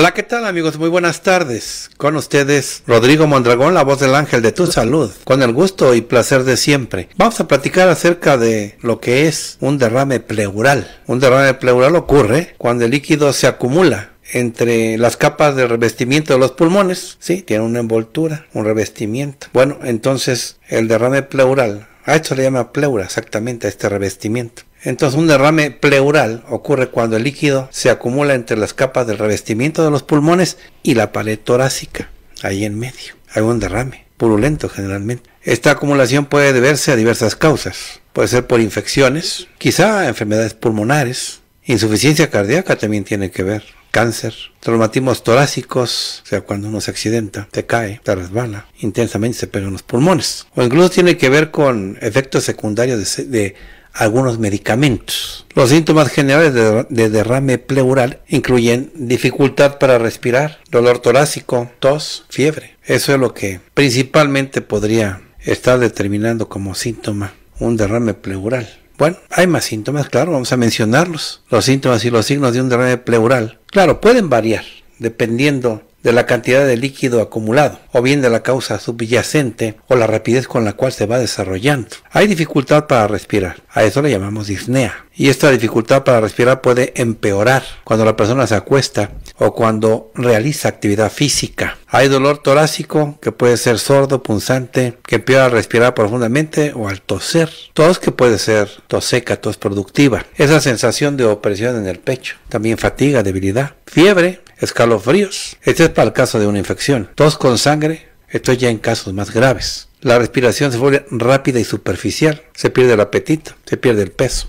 Hola, ¿qué tal amigos? Muy buenas tardes. Con ustedes, Rodrigo Mondragón, la voz del ángel de tu salud, con el gusto y placer de siempre. Vamos a platicar acerca de lo que es un derrame pleural. Un derrame pleural ocurre cuando el líquido se acumula entre las capas de revestimiento de los pulmones, sí, tiene una envoltura, un revestimiento. Bueno, entonces el derrame pleural, a esto le llama pleura exactamente, a este revestimiento. Entonces un derrame pleural ocurre cuando el líquido se acumula entre las capas del revestimiento de los pulmones y la pared torácica, ahí en medio. Hay un derrame, purulento generalmente. Esta acumulación puede deberse a diversas causas. Puede ser por infecciones, quizá enfermedades pulmonares, insuficiencia cardíaca también tiene que ver, cáncer, traumatismos torácicos, o sea, cuando uno se accidenta, te cae, te resbala, intensamente se pegan los pulmones. O incluso tiene que ver con efectos secundarios de, de algunos medicamentos. Los síntomas generales de, derrame pleural incluyen dificultad para respirar, dolor torácico, tos, fiebre. Eso es lo que principalmente podría estar determinando como síntoma un derrame pleural. Bueno, hay más síntomas, claro, vamos a mencionarlos. Los síntomas y los signos de un derrame pleural, claro, pueden variar dependiendo de la cantidad de líquido acumulado, o bien de la causa subyacente o la rapidez con la cual se va desarrollando. Hay dificultad para respirar, a eso le llamamos disnea. Y esta dificultad para respirar puede empeorar cuando la persona se acuesta o cuando realiza actividad física. Hay dolor torácico que puede ser sordo, punzante, que empeora a respirar profundamente o al toser. Todos que puede ser tos seca, tos productiva. Esa sensación de opresión en el pecho también fatiga, debilidad, fiebre, escalofríos. Esto es para el caso de una infección. Tos con sangre, esto ya en casos más graves. La respiración se vuelve rápida y superficial, se pierde el apetito, se pierde el peso.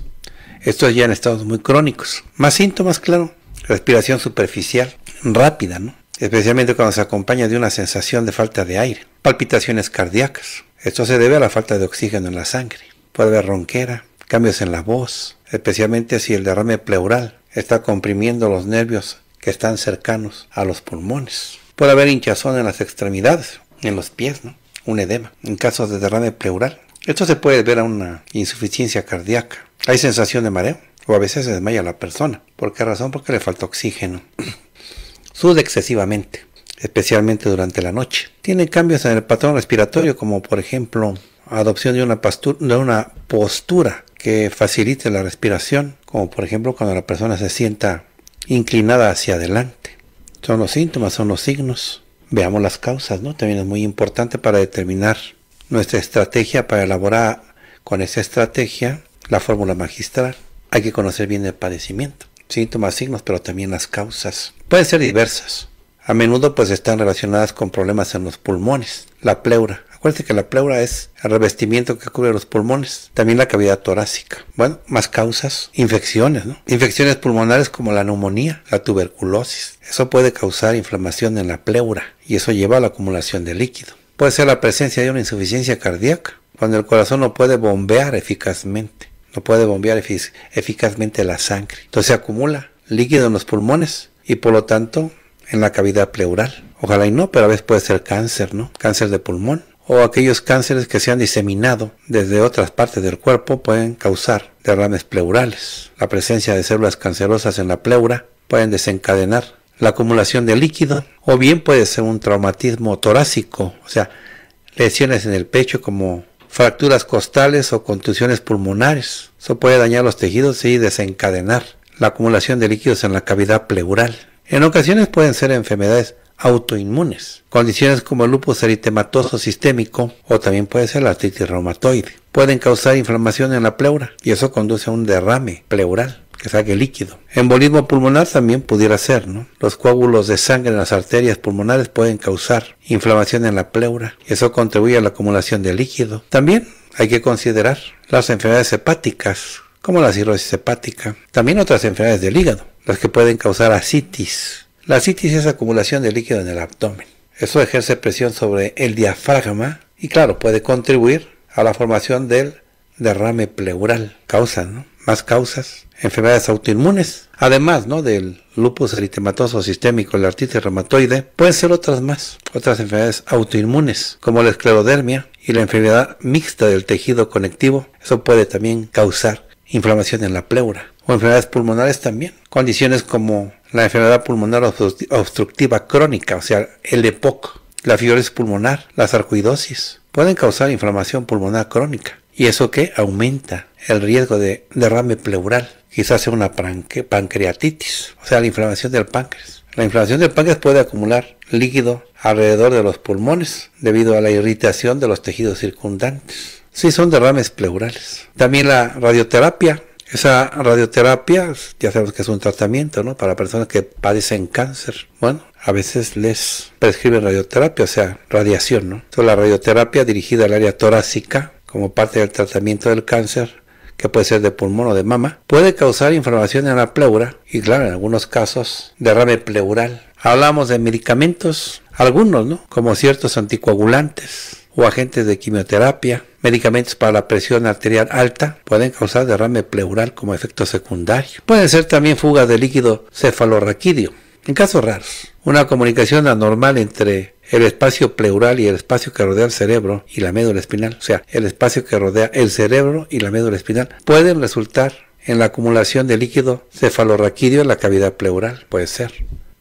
Esto es ya en estados muy crónicos. Más síntomas, claro. Respiración superficial, rápida, ¿no? Especialmente cuando se acompaña de una sensación de falta de aire. Palpitaciones cardíacas. Esto se debe a la falta de oxígeno en la sangre. Puede haber ronquera, cambios en la voz, especialmente si el derrame pleural está comprimiendo los nervios que están cercanos a los pulmones. Puede haber hinchazón en las extremidades, en los pies, ¿no? un edema, en casos de derrame pleural. Esto se puede ver a una insuficiencia cardíaca. Hay sensación de mareo o a veces se desmaya la persona. ¿Por qué razón? Porque le falta oxígeno. Sude excesivamente, especialmente durante la noche. Tiene cambios en el patrón respiratorio como por ejemplo adopción de una postura que facilite la respiración, como por ejemplo cuando la persona se sienta inclinada hacia adelante. Son los síntomas, son los signos. Veamos las causas, ¿no? También es muy importante para determinar nuestra estrategia, para elaborar con esa estrategia la fórmula magistral. Hay que conocer bien el padecimiento, síntomas, signos, pero también las causas. Pueden ser diversas. A menudo pues están relacionadas con problemas en los pulmones, la pleura, Acuérdense que la pleura es el revestimiento que cubre los pulmones, también la cavidad torácica. Bueno, más causas, infecciones, ¿no? Infecciones pulmonares como la neumonía, la tuberculosis. Eso puede causar inflamación en la pleura y eso lleva a la acumulación de líquido. Puede ser la presencia de una insuficiencia cardíaca, cuando el corazón no puede bombear eficazmente, no puede bombear eficazmente la sangre. Entonces se acumula líquido en los pulmones y por lo tanto en la cavidad pleural. Ojalá y no, pero a veces puede ser cáncer, ¿no? Cáncer de pulmón o aquellos cánceres que se han diseminado desde otras partes del cuerpo pueden causar derrames pleurales. La presencia de células cancerosas en la pleura pueden desencadenar la acumulación de líquido o bien puede ser un traumatismo torácico, o sea, lesiones en el pecho como fracturas costales o contusiones pulmonares. Eso puede dañar los tejidos y desencadenar la acumulación de líquidos en la cavidad pleural. En ocasiones pueden ser enfermedades autoinmunes, condiciones como el lupus eritematoso sistémico o también puede ser la artritis reumatoide. Pueden causar inflamación en la pleura y eso conduce a un derrame pleural que saque líquido. Embolismo pulmonar también pudiera ser, ¿no? Los coágulos de sangre en las arterias pulmonares pueden causar inflamación en la pleura y eso contribuye a la acumulación de líquido. También hay que considerar las enfermedades hepáticas como la cirrosis hepática, también otras enfermedades del hígado, las que pueden causar asitis, la citis es acumulación de líquido en el abdomen. Eso ejerce presión sobre el diafragma y claro, puede contribuir a la formación del derrame pleural. Causa, ¿no? Más causas. Enfermedades autoinmunes. Además, ¿no? Del lupus eritematoso sistémico, la artritis reumatoide. Pueden ser otras más. Otras enfermedades autoinmunes, como la esclerodermia y la enfermedad mixta del tejido conectivo. Eso puede también causar inflamación en la pleura. O enfermedades pulmonares también. Condiciones como la enfermedad pulmonar obstructiva crónica, o sea, el EPOC, la fibrosis pulmonar, la sarcoidosis, pueden causar inflamación pulmonar crónica. ¿Y eso que Aumenta el riesgo de derrame pleural, quizás sea una pancreatitis, o sea, la inflamación del páncreas. La inflamación del páncreas puede acumular líquido alrededor de los pulmones debido a la irritación de los tejidos circundantes. Sí, son derrames pleurales. También la radioterapia esa radioterapia, ya sabemos que es un tratamiento, ¿no? Para personas que padecen cáncer. Bueno, a veces les prescriben radioterapia, o sea, radiación, ¿no? Entonces, la radioterapia dirigida al área torácica como parte del tratamiento del cáncer, que puede ser de pulmón o de mama, puede causar inflamación en la pleura y, claro, en algunos casos, derrame pleural. Hablamos de medicamentos, algunos, ¿no? Como ciertos anticoagulantes, o agentes de quimioterapia, medicamentos para la presión arterial alta pueden causar derrame pleural como efecto secundario. Pueden ser también fugas de líquido cefalorraquídeo. En casos raros, una comunicación anormal entre el espacio pleural y el espacio que rodea el cerebro y la médula espinal, o sea, el espacio que rodea el cerebro y la médula espinal, pueden resultar en la acumulación de líquido cefalorraquídeo en la cavidad pleural, puede ser.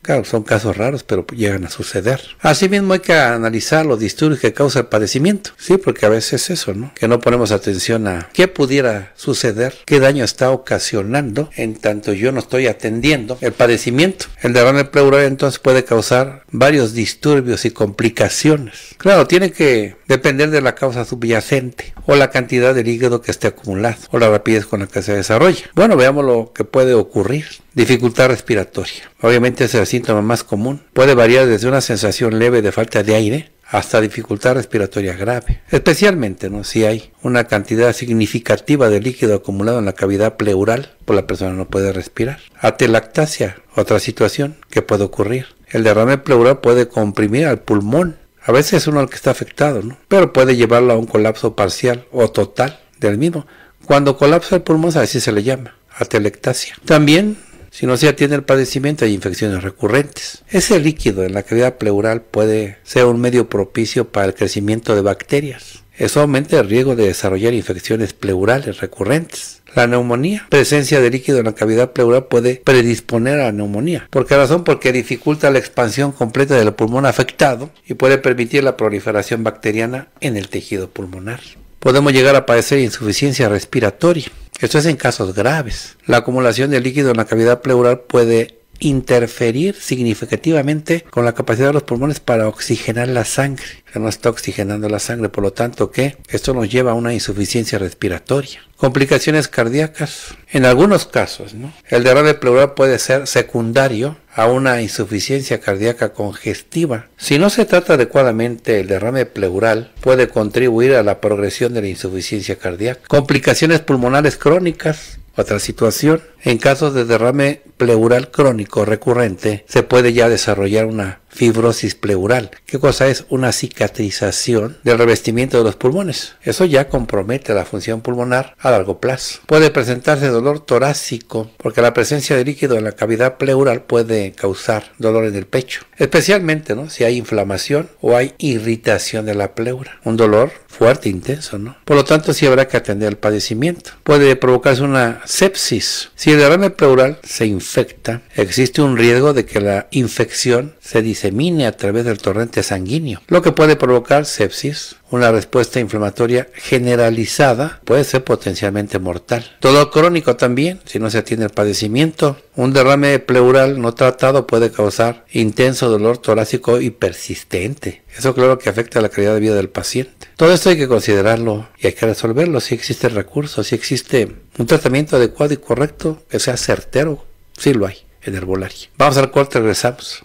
Claro, son casos raros, pero llegan a suceder. Asimismo, hay que analizar los disturbios que causa el padecimiento. Sí, porque a veces es eso, ¿no? Que no ponemos atención a qué pudiera suceder, qué daño está ocasionando, en tanto yo no estoy atendiendo el padecimiento. El derrame pleural entonces puede causar varios disturbios y complicaciones. Claro, tiene que depender de la causa subyacente o la cantidad de hígado que esté acumulado o la rapidez con la que se desarrolla. Bueno, veamos lo que puede ocurrir. Dificultad respiratoria. Obviamente se síntoma más común puede variar desde una sensación leve de falta de aire hasta dificultad respiratoria grave, especialmente si hay una cantidad significativa de líquido acumulado en la cavidad pleural, pues la persona no puede respirar. Atelactasia, otra situación que puede ocurrir. El derrame pleural puede comprimir al pulmón, a veces uno al que está afectado, pero puede llevarlo a un colapso parcial o total del mismo. Cuando colapsa el pulmón, así se le llama, atelectasia. También si no se atiende el padecimiento hay infecciones recurrentes. Ese líquido en la cavidad pleural puede ser un medio propicio para el crecimiento de bacterias. Eso aumenta el riesgo de desarrollar infecciones pleurales recurrentes. La neumonía. Presencia de líquido en la cavidad pleural puede predisponer a la neumonía. ¿Por qué razón? Porque dificulta la expansión completa del pulmón afectado y puede permitir la proliferación bacteriana en el tejido pulmonar. Podemos llegar a padecer insuficiencia respiratoria. Esto es en casos graves. La acumulación de líquido en la cavidad pleural puede interferir significativamente con la capacidad de los pulmones para oxigenar la sangre. no está oxigenando la sangre, por lo tanto que esto nos lleva a una insuficiencia respiratoria. Complicaciones cardíacas, en algunos casos, ¿no? El derrame pleural puede ser secundario a una insuficiencia cardíaca congestiva. Si no se trata adecuadamente, el derrame pleural puede contribuir a la progresión de la insuficiencia cardíaca. Complicaciones pulmonares crónicas, otra situación, en casos de derrame pleural crónico recurrente, se puede ya desarrollar una fibrosis pleural. ¿Qué cosa es? Una cicatrización del revestimiento de los pulmones. Eso ya compromete la función pulmonar a largo plazo. Puede presentarse dolor torácico porque la presencia de líquido en la cavidad pleural puede causar dolor en el pecho, especialmente ¿no? si hay inflamación o hay irritación de la pleura. Un dolor fuerte, intenso, ¿no? Por lo tanto, sí habrá que atender el padecimiento. Puede provocarse una sepsis. Si el derrame pleural se infecta, existe un riesgo de que la infección se disemine a través del torrente sanguíneo, lo que puede provocar sepsis, una respuesta inflamatoria generalizada puede ser potencialmente mortal. Todo crónico también, si no se atiende el padecimiento. Un derrame pleural no tratado puede causar intenso dolor torácico y persistente. Eso claro que afecta a la calidad de vida del paciente. Todo esto hay que considerarlo y hay que resolverlo si existe recursos, si existe un tratamiento adecuado y correcto que sea certero. Sí lo hay en herbolario. Vamos al corte, regresamos.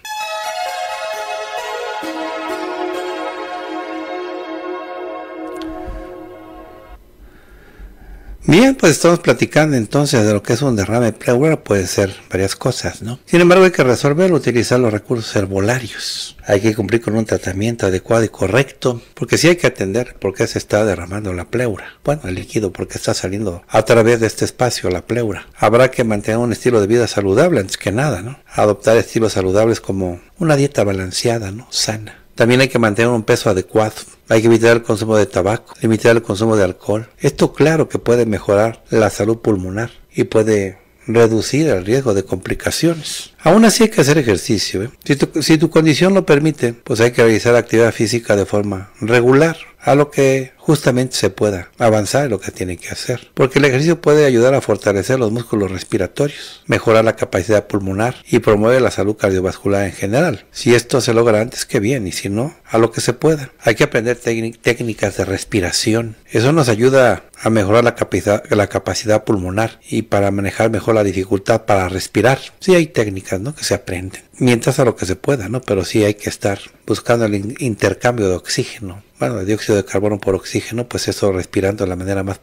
Bien, pues estamos platicando entonces de lo que es un derrame pleura, puede ser varias cosas, ¿no? Sin embargo, hay que resolver, utilizar los recursos herbolarios. Hay que cumplir con un tratamiento adecuado y correcto, porque sí hay que atender por qué se está derramando la pleura. Bueno, el líquido, porque está saliendo a través de este espacio la pleura. Habrá que mantener un estilo de vida saludable antes que nada, ¿no? Adoptar estilos saludables como una dieta balanceada, ¿no? Sana también hay que mantener un peso adecuado. Hay que evitar el consumo de tabaco, limitar el consumo de alcohol. Esto claro que puede mejorar la salud pulmonar y puede reducir el riesgo de complicaciones. Aún así hay que hacer ejercicio. ¿eh? Si, tu, condición lo permite, pues hay que realizar actividad física de forma regular, a lo que justamente se pueda avanzar en lo que tiene que hacer. Porque el ejercicio puede ayudar a fortalecer los músculos respiratorios, mejorar la capacidad pulmonar y promueve la salud cardiovascular en general. Si esto se logra antes, que bien, y si no, a lo que se pueda. Hay que aprender técnicas de respiración. Eso nos ayuda a mejorar la, la capacidad pulmonar y para manejar mejor la dificultad para respirar. Sí hay técnicas que se aprenden. Mientras a lo que se pueda, ¿no? Pero sí hay que estar buscando el intercambio de oxígeno. Bueno, el dióxido de carbono por oxígeno, pues eso respirando de la manera más,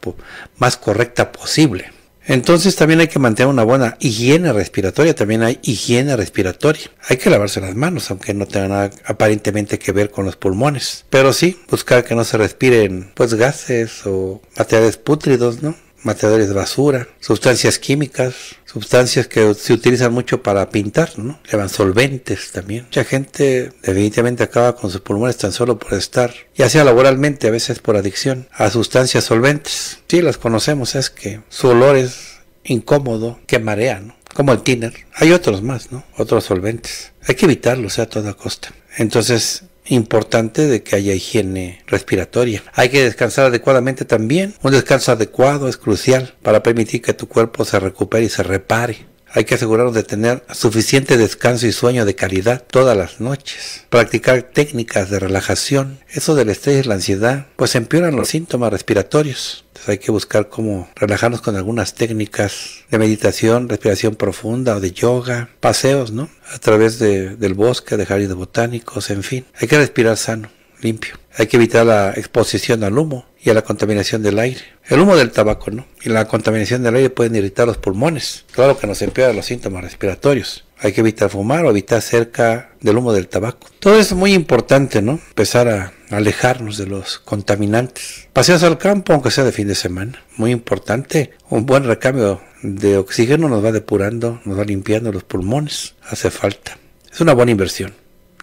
más correcta posible. Entonces también hay que mantener una buena higiene respiratoria, también hay higiene respiratoria. Hay que lavarse las manos, aunque no tenga nada aparentemente que ver con los pulmones. Pero sí, buscar que no se respiren pues gases o materiales pútridos, ¿no? materiales de basura, sustancias químicas, sustancias que se utilizan mucho para pintar, ¿no? Llevan solventes también. Mucha gente definitivamente acaba con sus pulmones tan solo por estar, ya sea laboralmente, a veces por adicción, a sustancias solventes. Sí, las conocemos, es que su olor es incómodo, que marea, ¿no? Como el tiner. Hay otros más, ¿no? Otros solventes. Hay que evitarlos ¿eh? a toda costa. Entonces, importante de que haya higiene respiratoria. Hay que descansar adecuadamente también. Un descanso adecuado es crucial para permitir que tu cuerpo se recupere y se repare. Hay que asegurarnos de tener suficiente descanso y sueño de calidad todas las noches. Practicar técnicas de relajación. Eso del estrés y la ansiedad, pues empeoran los síntomas respiratorios. hay que buscar cómo relajarnos con algunas técnicas de meditación, respiración profunda o de yoga, paseos, ¿no? A través del bosque, de jardines botánicos, en fin. Hay que respirar sano limpio. Hay que evitar la exposición al humo y a la contaminación del aire. El humo del tabaco, ¿no? Y la contaminación del aire pueden irritar los pulmones. Claro que nos empeoran los síntomas respiratorios. Hay que evitar fumar o evitar cerca del humo del tabaco. Todo eso es muy importante, ¿no? Empezar a alejarnos de los contaminantes. Paseos al campo, aunque sea de fin de semana. Muy importante. Un buen recambio de oxígeno nos va depurando, nos va limpiando los pulmones. Hace falta. Es una buena inversión,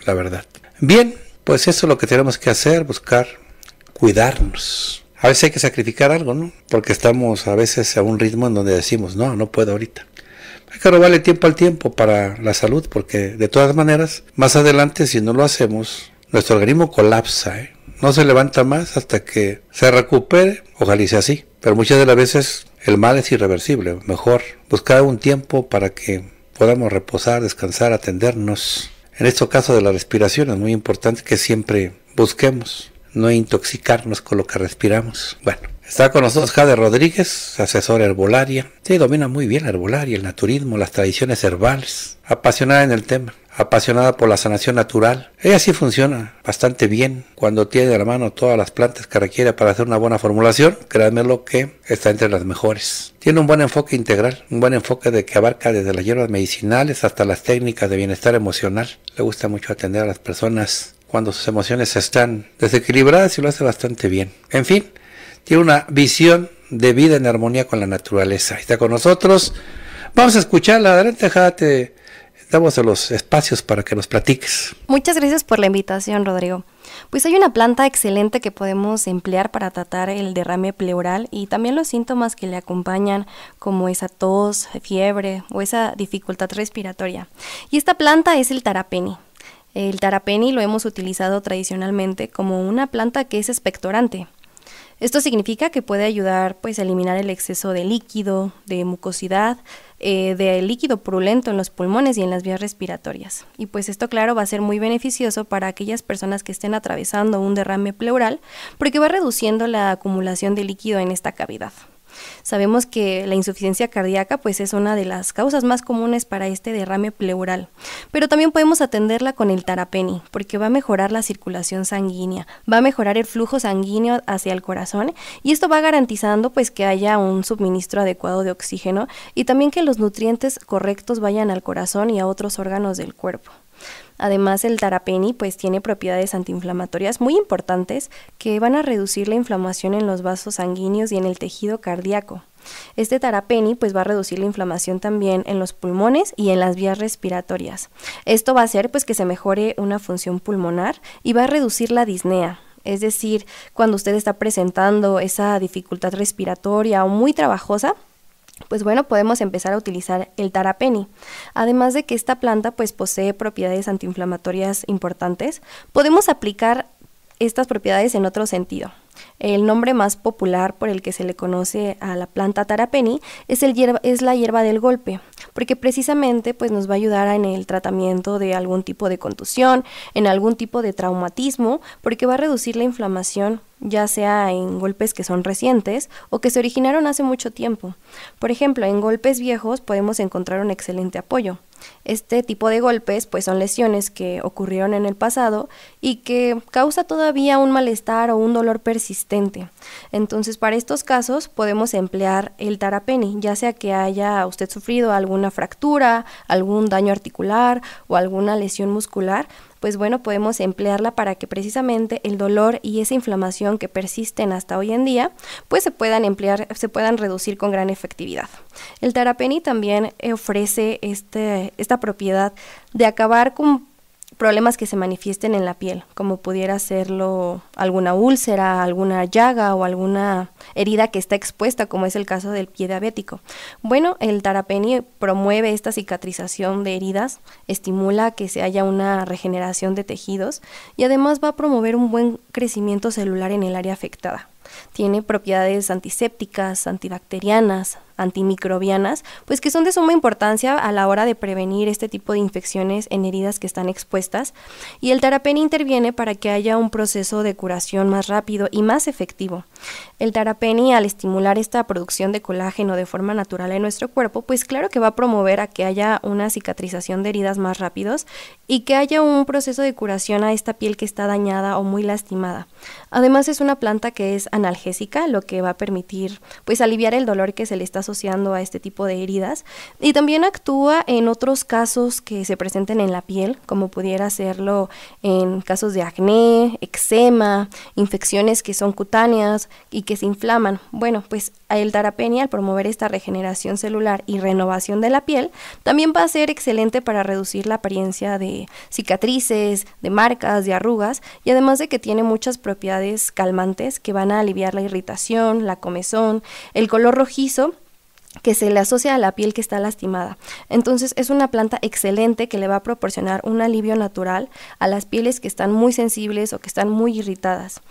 la verdad. Bien, pues eso es lo que tenemos que hacer, buscar cuidarnos. A veces hay que sacrificar algo, ¿no? Porque estamos a veces a un ritmo en donde decimos, no, no puedo ahorita. Hay que robarle tiempo al tiempo para la salud, porque de todas maneras, más adelante, si no lo hacemos, nuestro organismo colapsa, ¿eh? no se levanta más hasta que se recupere, ojalá sea así. Pero muchas de las veces el mal es irreversible. Mejor buscar un tiempo para que podamos reposar, descansar, atendernos. En este caso de la respiración es muy importante que siempre busquemos no intoxicarnos con lo que respiramos. Bueno, está con nosotros Jade Rodríguez, asesora herbolaria. Sí, domina muy bien la herbolaria, el naturismo, las tradiciones herbales, apasionada en el tema apasionada por la sanación natural. Ella sí funciona bastante bien cuando tiene a la mano todas las plantas que requiere para hacer una buena formulación. Créanme lo que está entre las mejores. Tiene un buen enfoque integral, un buen enfoque de que abarca desde las hierbas medicinales hasta las técnicas de bienestar emocional. Le gusta mucho atender a las personas cuando sus emociones están desequilibradas y lo hace bastante bien. En fin, tiene una visión de vida en armonía con la naturaleza. Está con nosotros. Vamos a escucharla. Adelante, Jate damos los espacios para que nos platiques. Muchas gracias por la invitación, Rodrigo. Pues hay una planta excelente que podemos emplear para tratar el derrame pleural y también los síntomas que le acompañan, como esa tos, fiebre o esa dificultad respiratoria. Y esta planta es el tarapeni. El tarapeni lo hemos utilizado tradicionalmente como una planta que es expectorante. Esto significa que puede ayudar pues, a eliminar el exceso de líquido, de mucosidad, eh, de líquido purulento en los pulmones y en las vías respiratorias. Y pues esto, claro, va a ser muy beneficioso para aquellas personas que estén atravesando un derrame pleural, porque va reduciendo la acumulación de líquido en esta cavidad. Sabemos que la insuficiencia cardíaca pues es una de las causas más comunes para este derrame pleural, pero también podemos atenderla con el tarapeni, porque va a mejorar la circulación sanguínea, va a mejorar el flujo sanguíneo hacia el corazón y esto va garantizando pues que haya un suministro adecuado de oxígeno y también que los nutrientes correctos vayan al corazón y a otros órganos del cuerpo. Además, el tarapeni pues tiene propiedades antiinflamatorias muy importantes que van a reducir la inflamación en los vasos sanguíneos y en el tejido cardíaco. Este tarapeni pues va a reducir la inflamación también en los pulmones y en las vías respiratorias. Esto va a hacer pues que se mejore una función pulmonar y va a reducir la disnea. Es decir, cuando usted está presentando esa dificultad respiratoria o muy trabajosa, pues bueno, podemos empezar a utilizar el tarapeni. Además de que esta planta pues posee propiedades antiinflamatorias importantes, podemos aplicar estas propiedades en otro sentido. El nombre más popular por el que se le conoce a la planta tarapeni es, el es la hierba del golpe, porque precisamente pues, nos va a ayudar en el tratamiento de algún tipo de contusión, en algún tipo de traumatismo, porque va a reducir la inflamación ya sea en golpes que son recientes o que se originaron hace mucho tiempo. Por ejemplo, en golpes viejos podemos encontrar un excelente apoyo. Este tipo de golpes pues son lesiones que ocurrieron en el pasado y que causa todavía un malestar o un dolor persistente. Entonces para estos casos podemos emplear el tarapeni, ya sea que haya usted sufrido alguna fractura, algún daño articular o alguna lesión muscular, pues bueno, podemos emplearla para que precisamente el dolor y esa inflamación que persisten hasta hoy en día, pues se puedan emplear, se puedan reducir con gran efectividad. El tarapeni también eh, ofrece este, esta propiedad de acabar con problemas que se manifiesten en la piel, como pudiera serlo alguna úlcera, alguna llaga o alguna herida que está expuesta, como es el caso del pie diabético. Bueno, el tarapeni promueve esta cicatrización de heridas, estimula que se haya una regeneración de tejidos y además va a promover un buen crecimiento celular en el área afectada. Tiene propiedades antisépticas, antibacterianas, antimicrobianas, pues que son de suma importancia a la hora de prevenir este tipo de infecciones en heridas que están expuestas. Y el tarapeni interviene para que haya un proceso de curación más rápido y más efectivo. El tarapeni, al estimular esta producción de colágeno de forma natural en nuestro cuerpo, pues claro que va a promover a que haya una cicatrización de heridas más rápidos y que haya un proceso de curación a esta piel que está dañada o muy lastimada. Además es una planta que es analgésica, lo que va a permitir pues aliviar el dolor que se le está asociando a este tipo de heridas y también actúa en otros casos que se presenten en la piel, como pudiera serlo en casos de acné, eczema, infecciones que son cutáneas y que se inflaman. Bueno, pues el tarapenia. al promover esta regeneración celular y renovación de la piel, también va a ser excelente para reducir la apariencia de cicatrices, de marcas, de arrugas y además de que tiene muchas propiedades calmantes que van a aliviar la irritación, la comezón, el color rojizo que se le asocia a la piel que está lastimada. Entonces es una planta excelente que le va a proporcionar un alivio natural a las pieles que están muy sensibles o que están muy irritadas.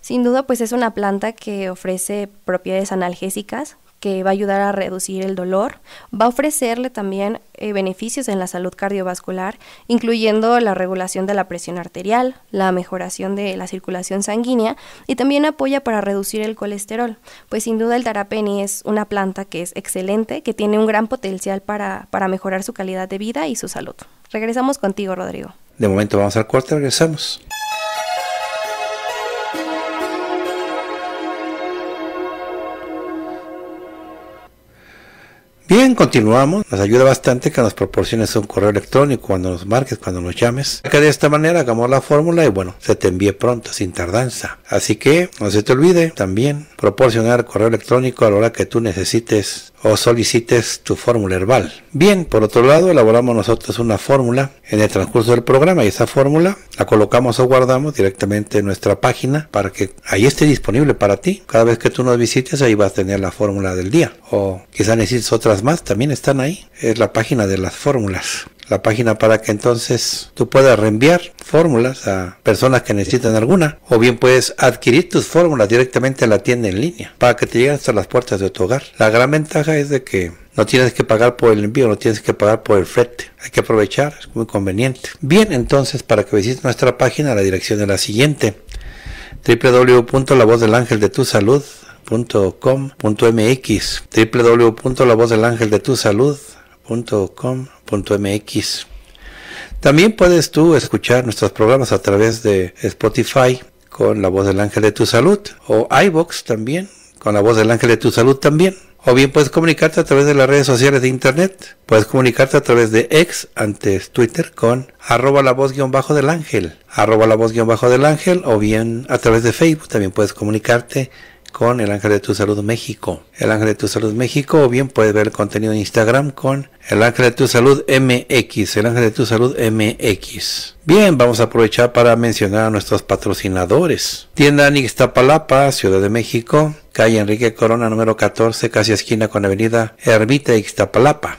Sin duda pues es una planta que ofrece propiedades analgésicas, que va a ayudar a reducir el dolor, va a ofrecerle también eh, beneficios en la salud cardiovascular, incluyendo la regulación de la presión arterial, la mejoración de la circulación sanguínea y también apoya para reducir el colesterol. Pues sin duda el tarapeni es una planta que es excelente, que tiene un gran potencial para, para mejorar su calidad de vida y su salud. Regresamos contigo, Rodrigo. De momento vamos al corte, regresamos. Bien, continuamos. Nos ayuda bastante que nos proporciones un correo electrónico cuando nos marques, cuando nos llames. Que de esta manera hagamos la fórmula y bueno, se te envíe pronto, sin tardanza. Así que no se te olvide también proporcionar correo electrónico a la hora que tú necesites o solicites tu fórmula herbal. Bien, por otro lado, elaboramos nosotros una fórmula en el transcurso del programa y esa fórmula la colocamos o guardamos directamente en nuestra página para que ahí esté disponible para ti. Cada vez que tú nos visites, ahí vas a tener la fórmula del día. O quizá necesites otras más, también están ahí. Es la página de las fórmulas la página para que entonces tú puedas reenviar fórmulas a personas que necesitan alguna o bien puedes adquirir tus fórmulas directamente en la tienda en línea para que te lleguen hasta las puertas de tu hogar. La gran ventaja es de que no tienes que pagar por el envío, no tienes que pagar por el frete. Hay que aprovechar, es muy conveniente. Bien, entonces para que visites nuestra página la dirección es la siguiente www.lavozdelangeldetusalud.com.mx www.lavozdelangeldetusalud .com.mx. También puedes tú escuchar nuestros programas a través de Spotify con la voz del ángel de tu salud o iBox también con la voz del ángel de tu salud también. O bien puedes comunicarte a través de las redes sociales de internet. Puedes comunicarte a través de ex, antes Twitter, con arroba la voz guión bajo del ángel, arroba la voz guión bajo del ángel, o bien a través de Facebook también puedes comunicarte con el Ángel de tu Salud México. El Ángel de tu Salud México o bien puedes ver el contenido en Instagram con el Ángel de tu Salud MX. El Ángel de tu Salud MX. Bien, vamos a aprovechar para mencionar a nuestros patrocinadores. Tienda Ixtapalapa, Ciudad de México, calle Enrique Corona número 14, casi esquina con Avenida Ermita Ixtapalapa.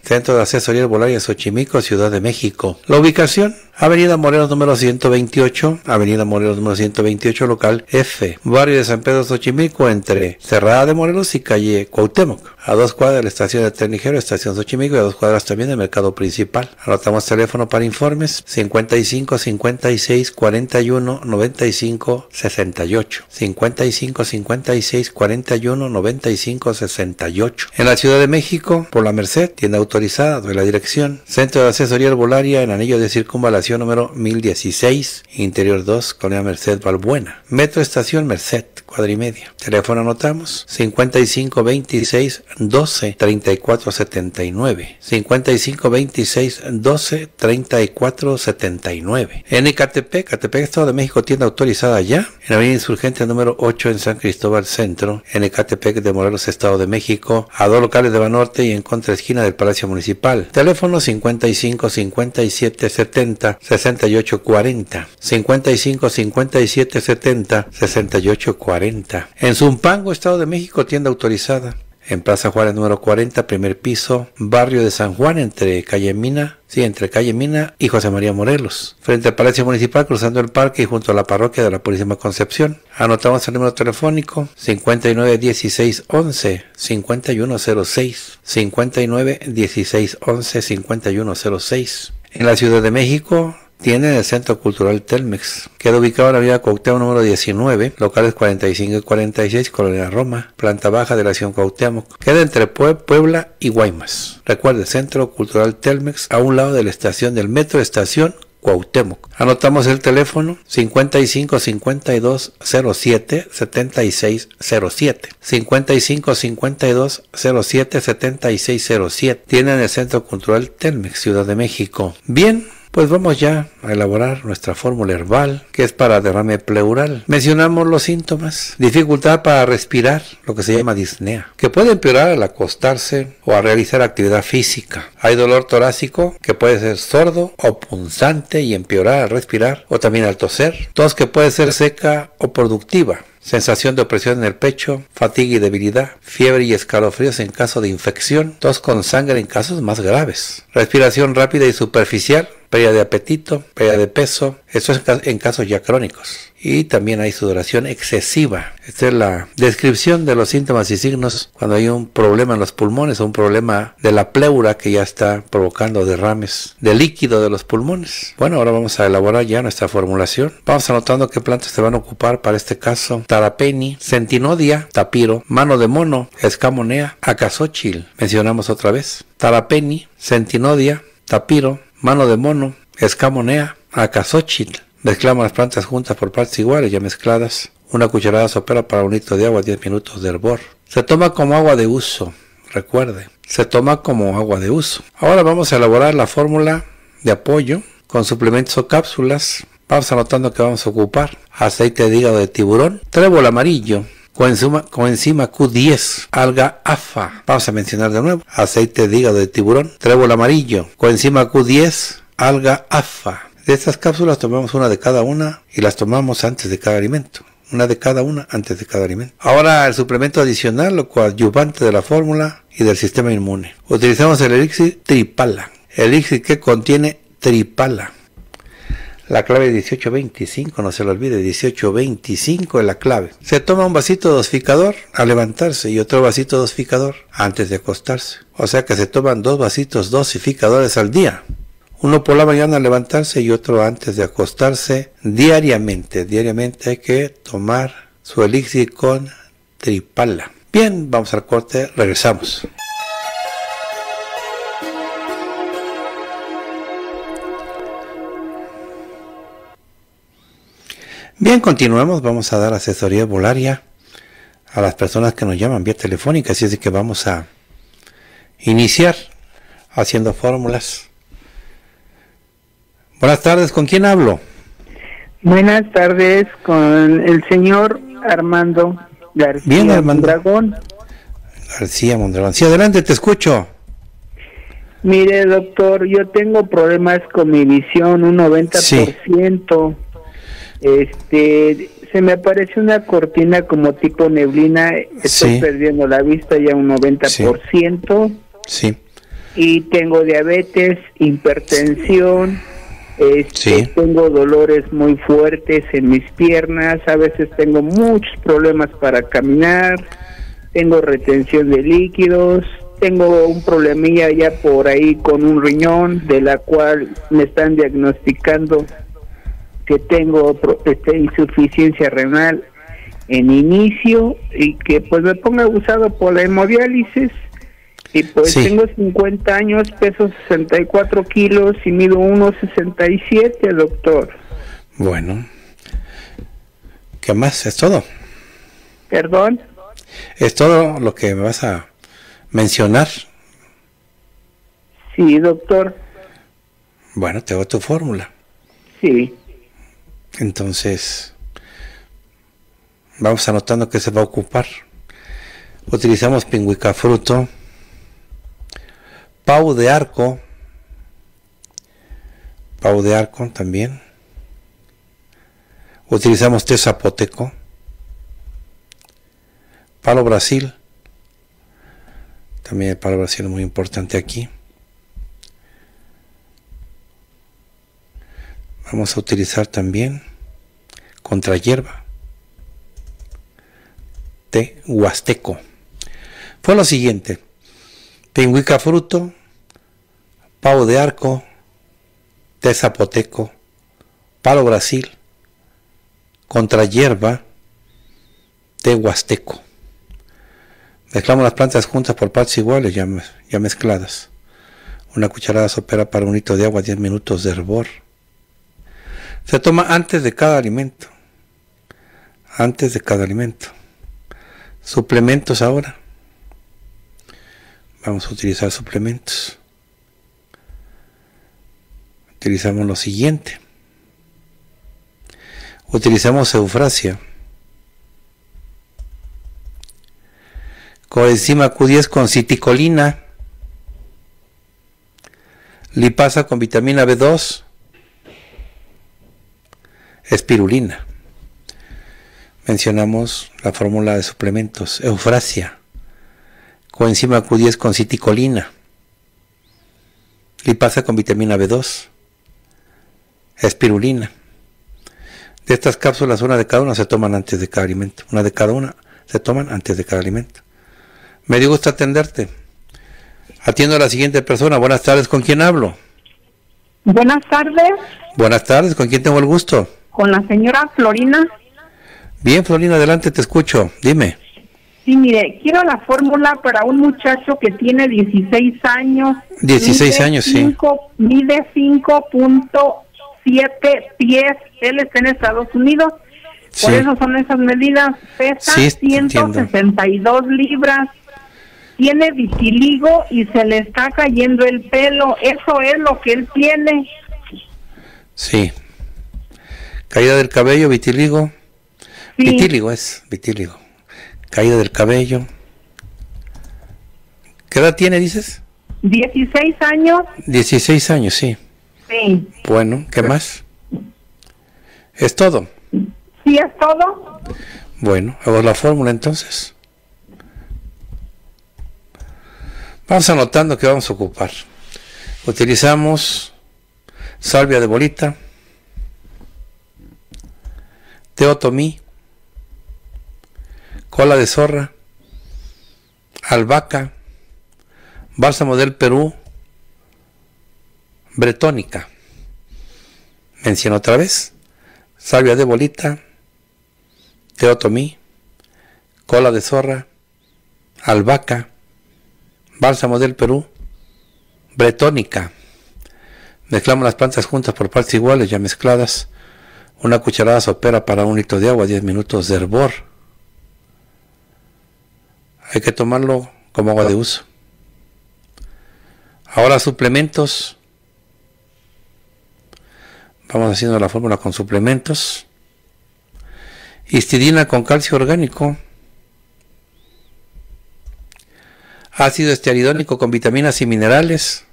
Centro de Asesoría volaria Xochimilco, Ciudad de México. La ubicación, Avenida Morelos número 128, Avenida Morelos número 128, local F, barrio de San Pedro Xochimilco, entre Cerrada de Morelos y calle Cuauhtémoc. A dos cuadras de la estación de tren estación Xochimilco, y a dos cuadras también del mercado principal. Anotamos teléfono para informes 55 56 41 95 68. 55 56 41 95 68. En la Ciudad de México, por la Merced, tiene auto autorizada de la dirección. Centro de Asesoría Herbolaria en Anillo de Circunvalación número 1016, Interior 2, Colonia Merced, Valbuena. Metro Estación Merced, cuadra y media. Teléfono anotamos 5526 26 12 34 79. 55 12 34 79. En Ecatepec, Estado de México, tienda autorizada ya. En Avenida Insurgente número 8 en San Cristóbal Centro. En Ecatepec de Morelos, Estado de México. A dos locales de la norte y en contra esquina del Palacio municipal. Teléfono 55 57 70 68 40. 55 57 70 68 40. En Zumpango, Estado de México, tienda autorizada en Plaza Juárez número 40, primer piso, barrio de San Juan, entre calle Mina, sí, entre calle Mina y José María Morelos, frente al Palacio Municipal, cruzando el parque y junto a la parroquia de la Purísima Concepción. Anotamos el número telefónico 591611 5106 591611 5106. En la Ciudad de México, tiene el Centro Cultural Telmex, queda ubicado en la vía Cuauhtémoc número 19, locales 45 y 46, Colonia Roma, planta baja de la acción Cuauhtémoc. Queda entre Puebla y Guaymas. Recuerde, Centro Cultural Telmex, a un lado de la estación del metro, estación Cuauhtémoc. Anotamos el teléfono 55 52 07 76 07. 55 52 07 76 07. Tienen el Centro Cultural Telmex, Ciudad de México. Bien. Pues vamos ya a elaborar nuestra fórmula herbal, que es para derrame pleural. Mencionamos los síntomas. Dificultad para respirar, lo que se llama disnea, que puede empeorar al acostarse o a realizar actividad física. Hay dolor torácico, que puede ser sordo o punzante y empeorar al respirar o también al toser. Tos que puede ser seca o productiva sensación de opresión en el pecho, fatiga y debilidad, fiebre y escalofríos en caso de infección, tos con sangre en casos más graves, respiración rápida y superficial, pérdida de apetito, pérdida de peso, eso es en casos ya crónicos. Y también hay sudoración excesiva. Esta es la descripción de los síntomas y signos cuando hay un problema en los pulmones o un problema de la pleura que ya está provocando derrames de líquido de los pulmones. Bueno, ahora vamos a elaborar ya nuestra formulación. Vamos anotando qué plantas se van a ocupar para este caso. Tarapeni, centinodia, tapiro, mano de mono, escamonea, acasochil. Mencionamos otra vez. Tarapeni, centinodia, tapiro, mano de mono, escamonea, acasochit, Mezclamos las plantas juntas por partes iguales ya mezcladas. Una cucharada sopera para un litro de agua, 10 minutos de hervor. Se toma como agua de uso, recuerde. Se toma como agua de uso. Ahora vamos a elaborar la fórmula de apoyo con suplementos o cápsulas. Vamos anotando que vamos a ocupar aceite de hígado de tiburón, trébol amarillo, coenzima, Q10, alga AFA, vamos a mencionar de nuevo, aceite de hígado de tiburón, trébol amarillo, coenzima Q10, alga AFA. De estas cápsulas tomamos una de cada una y las tomamos antes de cada alimento una de cada una antes de cada alimento. Ahora el suplemento adicional o coadyuvante de la fórmula y del sistema inmune. Utilizamos el elixir tripala, elixir que contiene tripala, la clave 1825, no se lo olvide, 1825 es la clave. Se toma un vasito dosificador al levantarse y otro vasito dosificador antes de acostarse. O sea que se toman dos vasitos dosificadores al día. Uno por la mañana al levantarse y otro antes de acostarse diariamente. Diariamente hay que tomar su elixir con tripala. Bien, vamos al corte, regresamos. Bien, continuemos. Vamos a dar asesoría volaria a las personas que nos llaman vía telefónica. Así es que vamos a iniciar haciendo fórmulas. Buenas tardes, ¿con quién hablo? Buenas tardes, con el señor Armando García Bien, Armando. Mondragón. García Mondragón. Sí, adelante, te escucho. Mire, doctor, yo tengo problemas con mi visión, un 90% este se me aparece una cortina como tipo neblina, estoy perdiendo la vista ya un 90%. Sí. sí. Y tengo diabetes, hipertensión, este, tengo dolores muy fuertes en mis piernas, a veces tengo muchos problemas para caminar, tengo retención de líquidos, tengo un problemilla ya por ahí con un riñón, de la cual me están diagnosticando que tengo este, insuficiencia renal en inicio y que pues me ponga abusado por la hemodiálisis y pues tengo 50 años, peso 64 kilos y mido 1,67, doctor. Bueno. ¿Qué más? ¿Es todo? ¿Perdón? ¿Es todo lo que me vas a mencionar? Sí, doctor. Bueno, tengo tu fórmula. Sí. Entonces, vamos anotando que se va a ocupar. Utilizamos pingüica fruto, pau de arco, pau de arco también. Utilizamos té zapoteco, palo brasil, también el palo brasil es muy importante aquí. Vamos a utilizar también contra hierba. Té huasteco. Fue lo siguiente. Pingüica fruto, pavo de arco, té zapoteco, palo brasil, contra hierba, té huasteco. Mezclamos las plantas juntas por partes iguales, ya, mezcladas. Una cucharada sopera para un litro de agua, 10 minutos de hervor. Se toma antes de cada alimento. Antes de cada alimento. Suplementos ahora. Vamos a utilizar suplementos. Utilizamos lo siguiente. Utilizamos eufrasia. coenzima Q10 con citicolina, lipasa con vitamina B2, espirulina. Mencionamos la fórmula de suplementos, eufrasia, coenzima Q10 con citicolina, lipasa con vitamina B2, espirulina. De estas cápsulas, una de cada una se toman antes de cada alimento. Una de cada una se toman antes de cada alimento. Me dio gusto atenderte. Atiendo a la siguiente persona. Buenas tardes, ¿con quién hablo? Buenas tardes. Buenas tardes, ¿con quién tengo el gusto? con la señora Florina. Bien, Florina, adelante, te escucho. Dime. Sí, mire, quiero la fórmula para un muchacho que tiene 16 años. 16 años, sí. Mide 5.7 pies. Él está en Estados Unidos. Por eso son esas medidas. Pesa 162 libras. Tiene vitiligo y se le está cayendo el pelo. Eso es lo que él tiene. Sí. Caída del cabello, vitíligo. Vitíligo es, vitíligo. Caída del cabello. ¿Qué edad tiene, dices? 16 años. 16 años, sí. Sí. Bueno, ¿qué más? ¿Es todo? Sí, es todo. Bueno, hago la fórmula entonces. Vamos anotando que vamos a ocupar. Utilizamos salvia de bolita, teotomí, cola de zorra, albahaca, bálsamo del Perú, bretónica. Menciono otra vez, salvia de bolita, teotomí, cola de zorra, albahaca, bálsamo del Perú, bretónica. Mezclamos las plantas juntas por partes iguales, ya mezcladas. Una cucharada sopera para un litro de agua, 10 minutos de hervor. Hay que tomarlo como agua de uso. Ahora suplementos. Vamos haciendo la fórmula con suplementos. Histidina con calcio orgánico. Ácido estearidónico con vitaminas y minerales.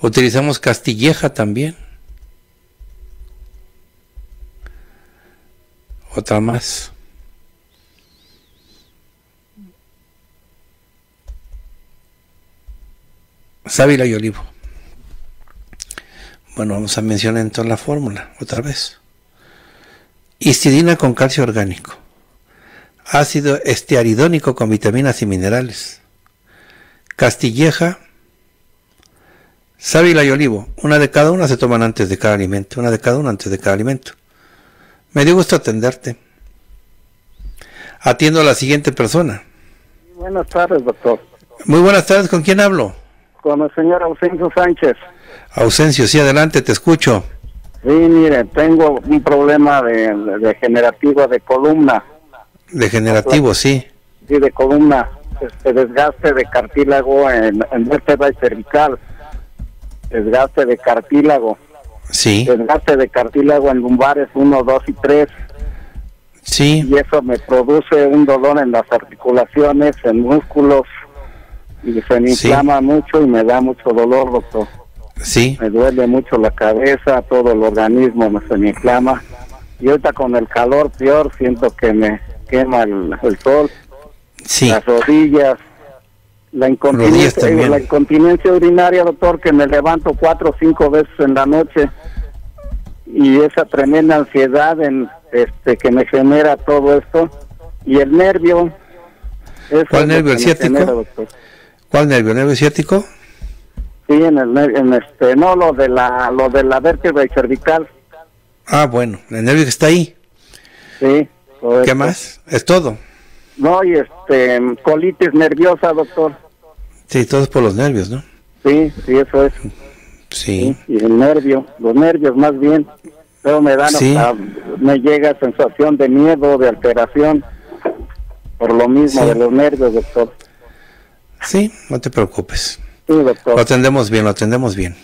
Utilizamos Castilleja también. Otra más. Sábila y olivo. Bueno, vamos a mencionar entonces la fórmula otra vez. Histidina con calcio orgánico. Ácido estearidónico con vitaminas y minerales. Castilleja Sábila y olivo, una de cada una se toman antes de cada alimento, una de cada una antes de cada alimento. Me dio gusto atenderte. Atiendo a la siguiente persona. Buenas tardes, doctor. Muy buenas tardes, ¿con quién hablo? Con el señor Ausencio Sánchez. Ausencio, sí, adelante, te escucho. Sí, mire, tengo un problema de, degenerativo de columna. Degenerativo, sí. Sí, de columna, este desgaste de cartílago en, en vértebra cervical desgaste de cartílago. Sí. Desgaste de cartílago en lumbares 1, 2 y 3. Sí. Y eso me produce un dolor en las articulaciones, en músculos, y se me inflama mucho y me da mucho dolor, doctor. Sí. Me duele mucho la cabeza, todo el organismo me, se me inflama. Y ahorita con el calor peor siento que me quema el, el sol, sí. las rodillas, la incontinencia, eh, la incontinencia urinaria, doctor, que me levanto cuatro o cinco veces en la noche y esa tremenda ansiedad en, este, que me genera todo esto y el nervio. ¿Cuál nervio? ciático? ¿Cuál nervio? nervio ciático? Sí, en el en este, no, lo de la, lo de la vértebra y cervical. Ah, bueno, el nervio que está ahí. Sí. ¿Qué más? Es todo. No, y este, colitis nerviosa, doctor. Sí, todo es por los nervios, ¿no? Sí, sí, eso es. Sí. Y el nervio, los nervios más bien. Pero me da, me llega sensación de miedo, de alteración, por lo mismo de los nervios, doctor. Sí, no te preocupes. Sí, doctor. Lo atendemos bien, lo atendemos bien.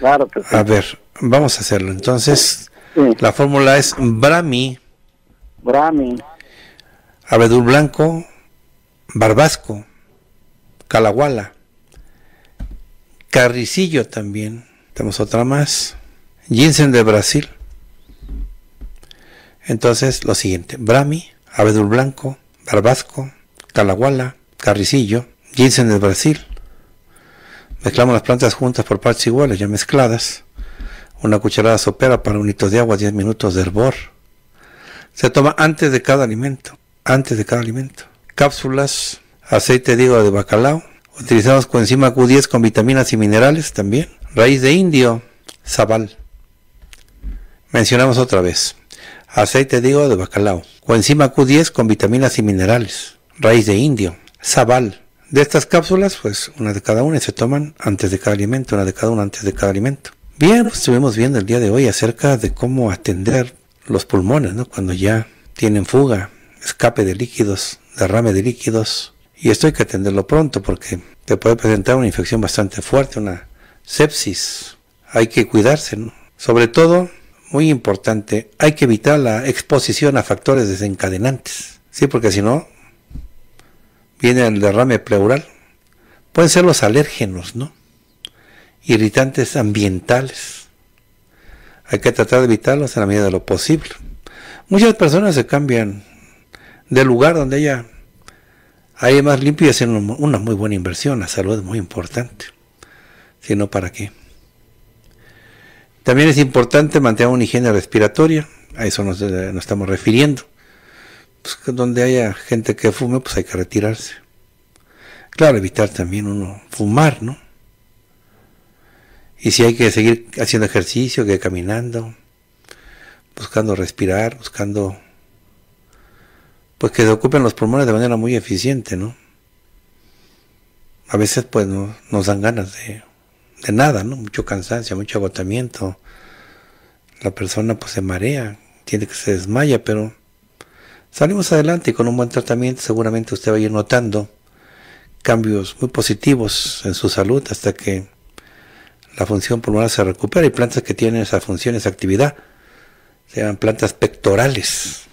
Claro que sí. A ver, vamos a hacerlo. Entonces, la fórmula es Brami. Brami. Abedul blanco, barbasco. Calahuala, Carricillo también, tenemos otra más, Ginseng de Brasil. Entonces, lo siguiente, brami, Abedul Blanco, Barbasco, Calahuala, Carricillo, Ginseng de Brasil. Mezclamos las plantas juntas por partes iguales, ya mezcladas. Una cucharada sopera para un litro de agua, 10 minutos de hervor. Se toma antes de cada alimento, antes de cada alimento. Cápsulas aceite digo de bacalao. Utilizamos coenzima Q10 con vitaminas y minerales también. Raíz de indio, zabal. Mencionamos otra vez. Aceite digo de bacalao. Coenzima Q10 con vitaminas y minerales. Raíz de indio, zabal. De estas cápsulas, pues una de cada una y se toman antes de cada alimento, una de cada una antes de cada alimento. Bien, pues, estuvimos viendo el día de hoy acerca de cómo atender los pulmones, ¿no? Cuando ya tienen fuga, escape de líquidos, derrame de líquidos, y esto hay que atenderlo pronto porque te puede presentar una infección bastante fuerte, una sepsis. Hay que cuidarse. ¿no? Sobre todo, muy importante, hay que evitar la exposición a factores desencadenantes. Sí, porque si no, viene el derrame pleural. Pueden ser los alérgenos, ¿no? Irritantes ambientales. Hay que tratar de evitarlos en la medida de lo posible. Muchas personas se cambian del lugar donde ella más limpio es una muy buena inversión, la salud es muy importante. Si no, ¿para qué? También es importante mantener una higiene respiratoria, a eso nos, eh, estamos refiriendo. Pues donde haya gente que fume, pues hay que retirarse. Claro, evitar también uno fumar, ¿no? Y si hay que seguir haciendo ejercicio, que caminando, buscando respirar, buscando pues que se ocupen los pulmones de manera muy eficiente, ¿no? A veces pues nos dan ganas de, nada, ¿no? Mucho cansancio, mucho agotamiento. La persona pues se marea, tiene que se desmaya, pero salimos adelante y con un buen tratamiento seguramente usted va a ir notando cambios muy positivos en su salud hasta que la función pulmonar se recupera. Y plantas que tienen esa función, esa actividad. Se llaman plantas pectorales.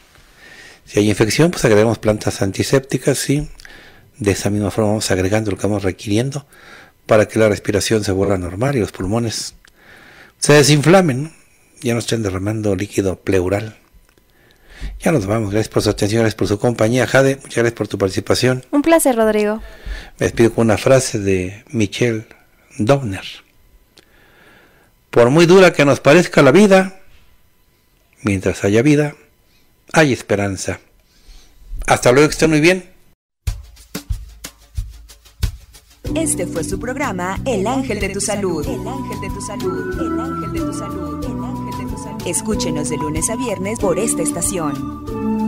Si hay infección, pues agregamos plantas antisépticas, sí. De esa misma forma vamos agregando lo que vamos requiriendo para que la respiración se vuelva normal y los pulmones se desinflamen. Ya no estén derramando líquido pleural. Ya nos vamos. Gracias por su atención, gracias por su compañía. Jade, muchas gracias por tu participación. Un placer, Rodrigo. Me despido con una frase de Michelle Downer. Por muy dura que nos parezca la vida, mientras haya vida, hay esperanza. Hasta luego, que estén muy bien. Este fue su programa El Ángel de tu Salud. El Ángel de tu Salud. El Ángel de Salud. Escúchenos de lunes a viernes por esta estación.